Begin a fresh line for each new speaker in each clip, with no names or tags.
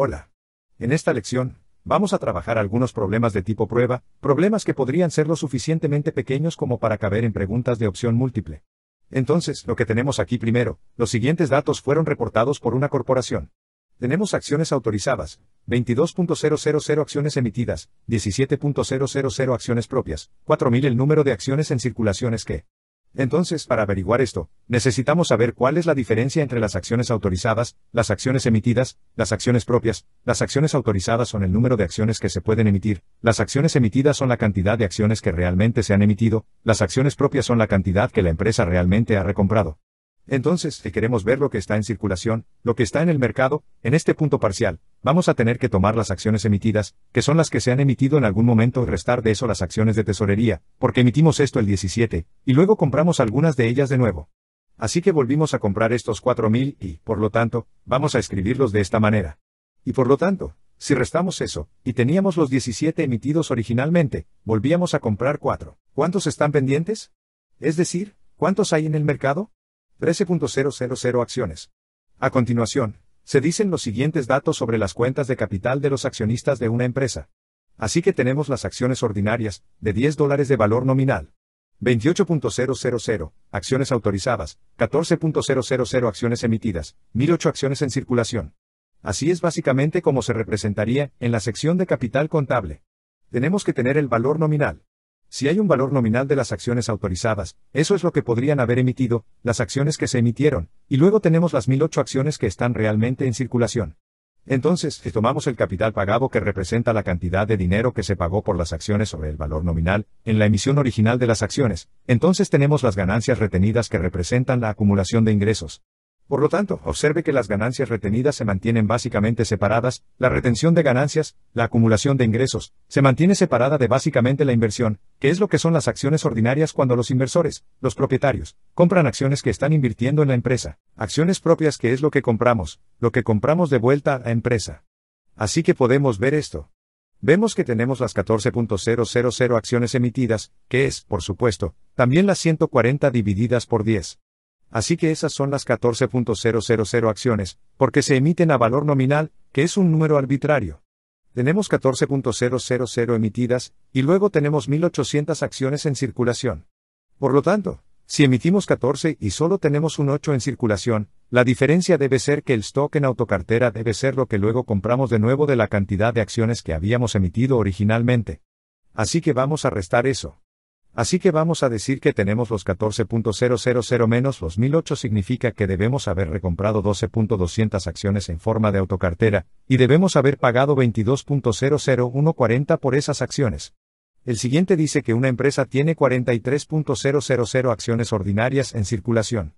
Hola. En esta lección, vamos a trabajar algunos problemas de tipo prueba, problemas que podrían ser lo suficientemente pequeños como para caber en preguntas de opción múltiple. Entonces, lo que tenemos aquí primero, los siguientes datos fueron reportados por una corporación. Tenemos acciones autorizadas, 22.000 acciones emitidas, 17.000 acciones propias, 4.000 el número de acciones en circulaciones que entonces, para averiguar esto, necesitamos saber cuál es la diferencia entre las acciones autorizadas, las acciones emitidas, las acciones propias, las acciones autorizadas son el número de acciones que se pueden emitir, las acciones emitidas son la cantidad de acciones que realmente se han emitido, las acciones propias son la cantidad que la empresa realmente ha recomprado. Entonces, si queremos ver lo que está en circulación, lo que está en el mercado, en este punto parcial, vamos a tener que tomar las acciones emitidas, que son las que se han emitido en algún momento y restar de eso las acciones de tesorería, porque emitimos esto el 17, y luego compramos algunas de ellas de nuevo. Así que volvimos a comprar estos 4.000 y, por lo tanto, vamos a escribirlos de esta manera. Y por lo tanto, si restamos eso, y teníamos los 17 emitidos originalmente, volvíamos a comprar 4. ¿Cuántos están pendientes? Es decir, ¿cuántos hay en el mercado? 13.000 acciones. A continuación, se dicen los siguientes datos sobre las cuentas de capital de los accionistas de una empresa. Así que tenemos las acciones ordinarias, de 10 dólares de valor nominal. 28.000, acciones autorizadas, 14.000 acciones emitidas, 1.008 acciones en circulación. Así es básicamente como se representaría en la sección de capital contable. Tenemos que tener el valor nominal. Si hay un valor nominal de las acciones autorizadas, eso es lo que podrían haber emitido, las acciones que se emitieron, y luego tenemos las 1008 acciones que están realmente en circulación. Entonces, si tomamos el capital pagado que representa la cantidad de dinero que se pagó por las acciones sobre el valor nominal, en la emisión original de las acciones, entonces tenemos las ganancias retenidas que representan la acumulación de ingresos. Por lo tanto, observe que las ganancias retenidas se mantienen básicamente separadas, la retención de ganancias, la acumulación de ingresos, se mantiene separada de básicamente la inversión, que es lo que son las acciones ordinarias cuando los inversores, los propietarios, compran acciones que están invirtiendo en la empresa, acciones propias que es lo que compramos, lo que compramos de vuelta a la empresa. Así que podemos ver esto. Vemos que tenemos las 14.000 acciones emitidas, que es, por supuesto, también las 140 divididas por 10. Así que esas son las 14.000 acciones, porque se emiten a valor nominal, que es un número arbitrario. Tenemos 14.000 emitidas, y luego tenemos 1.800 acciones en circulación. Por lo tanto, si emitimos 14 y solo tenemos un 8 en circulación, la diferencia debe ser que el stock en autocartera debe ser lo que luego compramos de nuevo de la cantidad de acciones que habíamos emitido originalmente. Así que vamos a restar eso. Así que vamos a decir que tenemos los 14.000 menos los 1.008 significa que debemos haber recomprado 12.200 acciones en forma de autocartera, y debemos haber pagado 22.00140 por esas acciones. El siguiente dice que una empresa tiene 43.000 acciones ordinarias en circulación.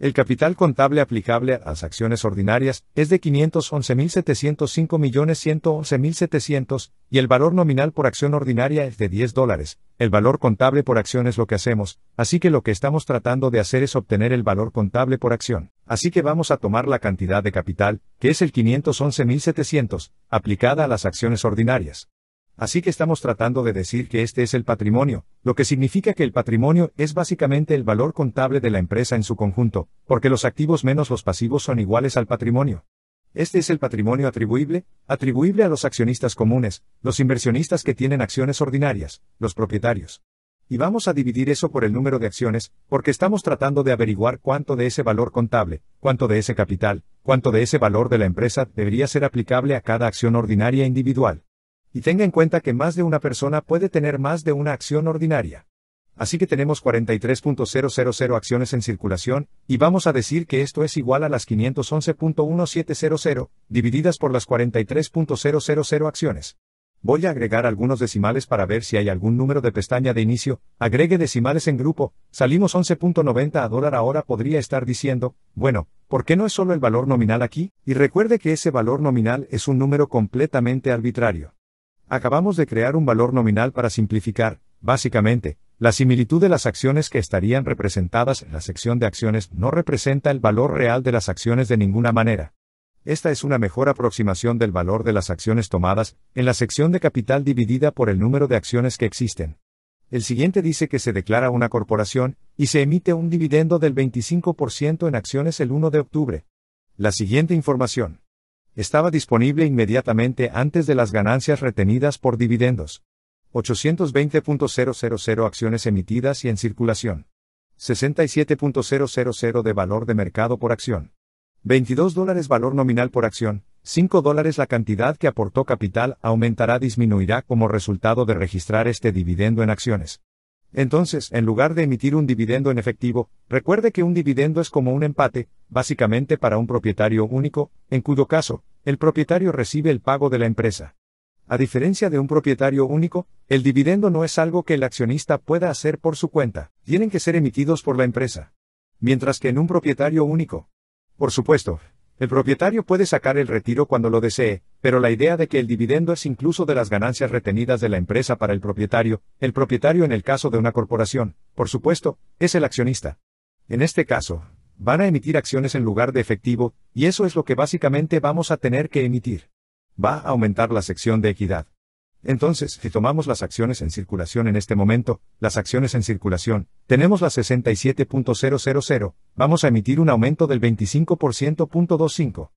El capital contable aplicable a las acciones ordinarias es de 511.705.111.700 y el valor nominal por acción ordinaria es de 10 dólares. El valor contable por acción es lo que hacemos, así que lo que estamos tratando de hacer es obtener el valor contable por acción. Así que vamos a tomar la cantidad de capital, que es el 511.700, aplicada a las acciones ordinarias. Así que estamos tratando de decir que este es el patrimonio, lo que significa que el patrimonio es básicamente el valor contable de la empresa en su conjunto, porque los activos menos los pasivos son iguales al patrimonio. Este es el patrimonio atribuible, atribuible a los accionistas comunes, los inversionistas que tienen acciones ordinarias, los propietarios. Y vamos a dividir eso por el número de acciones, porque estamos tratando de averiguar cuánto de ese valor contable, cuánto de ese capital, cuánto de ese valor de la empresa debería ser aplicable a cada acción ordinaria individual. Y tenga en cuenta que más de una persona puede tener más de una acción ordinaria. Así que tenemos 43.000 acciones en circulación, y vamos a decir que esto es igual a las 511.1700, divididas por las 43.000 acciones. Voy a agregar algunos decimales para ver si hay algún número de pestaña de inicio, agregue decimales en grupo, salimos 11.90 a dólar ahora podría estar diciendo, bueno, ¿por qué no es solo el valor nominal aquí? Y recuerde que ese valor nominal es un número completamente arbitrario. Acabamos de crear un valor nominal para simplificar, básicamente, la similitud de las acciones que estarían representadas en la sección de acciones no representa el valor real de las acciones de ninguna manera. Esta es una mejor aproximación del valor de las acciones tomadas en la sección de capital dividida por el número de acciones que existen. El siguiente dice que se declara una corporación y se emite un dividendo del 25% en acciones el 1 de octubre. La siguiente información estaba disponible inmediatamente antes de las ganancias retenidas por dividendos. 820.000 acciones emitidas y en circulación. 67.000 de valor de mercado por acción. 22 dólares valor nominal por acción, 5 dólares la cantidad que aportó capital aumentará disminuirá como resultado de registrar este dividendo en acciones. Entonces, en lugar de emitir un dividendo en efectivo, recuerde que un dividendo es como un empate, básicamente para un propietario único, en cuyo caso, el propietario recibe el pago de la empresa. A diferencia de un propietario único, el dividendo no es algo que el accionista pueda hacer por su cuenta, tienen que ser emitidos por la empresa. Mientras que en un propietario único. Por supuesto, el propietario puede sacar el retiro cuando lo desee, pero la idea de que el dividendo es incluso de las ganancias retenidas de la empresa para el propietario, el propietario en el caso de una corporación, por supuesto, es el accionista. En este caso, van a emitir acciones en lugar de efectivo, y eso es lo que básicamente vamos a tener que emitir. Va a aumentar la sección de equidad. Entonces, si tomamos las acciones en circulación en este momento, las acciones en circulación, tenemos las 67.000, vamos a emitir un aumento del 25%.25.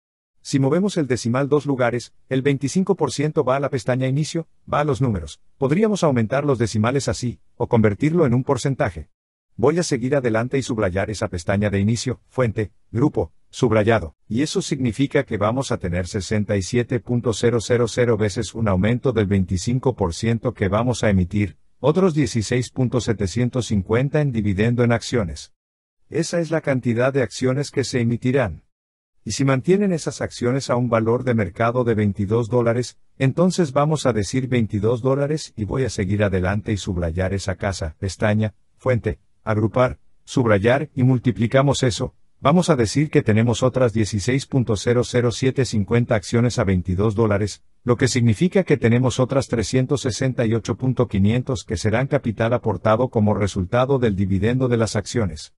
Si movemos el decimal dos lugares, el 25% va a la pestaña inicio, va a los números. Podríamos aumentar los decimales así, o convertirlo en un porcentaje. Voy a seguir adelante y subrayar esa pestaña de inicio, fuente, grupo, subrayado, y eso significa que vamos a tener 67.000 veces un aumento del 25% que vamos a emitir, otros 16.750 en dividendo en acciones. Esa es la cantidad de acciones que se emitirán. Y si mantienen esas acciones a un valor de mercado de 22 dólares, entonces vamos a decir 22 dólares y voy a seguir adelante y subrayar esa casa, pestaña, fuente, agrupar, subrayar y multiplicamos eso, Vamos a decir que tenemos otras 16.00750 acciones a 22 dólares, lo que significa que tenemos otras 368.500 que serán capital aportado como resultado del dividendo de las acciones.